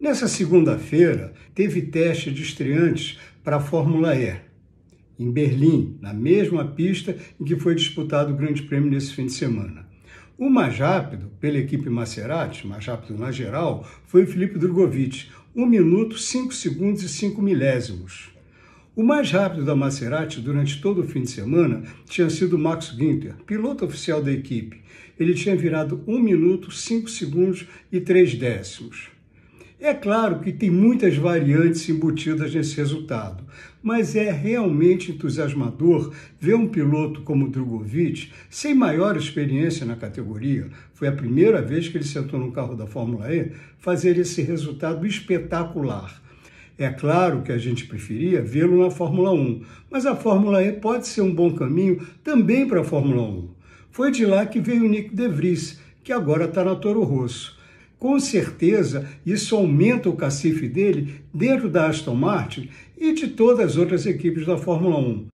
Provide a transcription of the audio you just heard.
Nessa segunda-feira, teve teste de estreantes para a Fórmula E, em Berlim, na mesma pista em que foi disputado o Grande Prêmio nesse fim de semana. O mais rápido, pela equipe Maserati, mais rápido na geral, foi o Felipe Drogovic, 1 minuto 5 segundos e 5 milésimos. O mais rápido da Maserati durante todo o fim de semana tinha sido Max Günther, piloto oficial da equipe. Ele tinha virado 1 minuto, 5 segundos e 3 décimos. É claro que tem muitas variantes embutidas nesse resultado, mas é realmente entusiasmador ver um piloto como Drogovic, sem maior experiência na categoria, foi a primeira vez que ele sentou no carro da Fórmula E, fazer esse resultado espetacular. É claro que a gente preferia vê-lo na Fórmula 1, mas a Fórmula E pode ser um bom caminho também para a Fórmula 1. Foi de lá que veio o Nick De Vries, que agora está na Toro Rosso com certeza isso aumenta o cacife dele dentro da Aston Martin e de todas as outras equipes da Fórmula 1.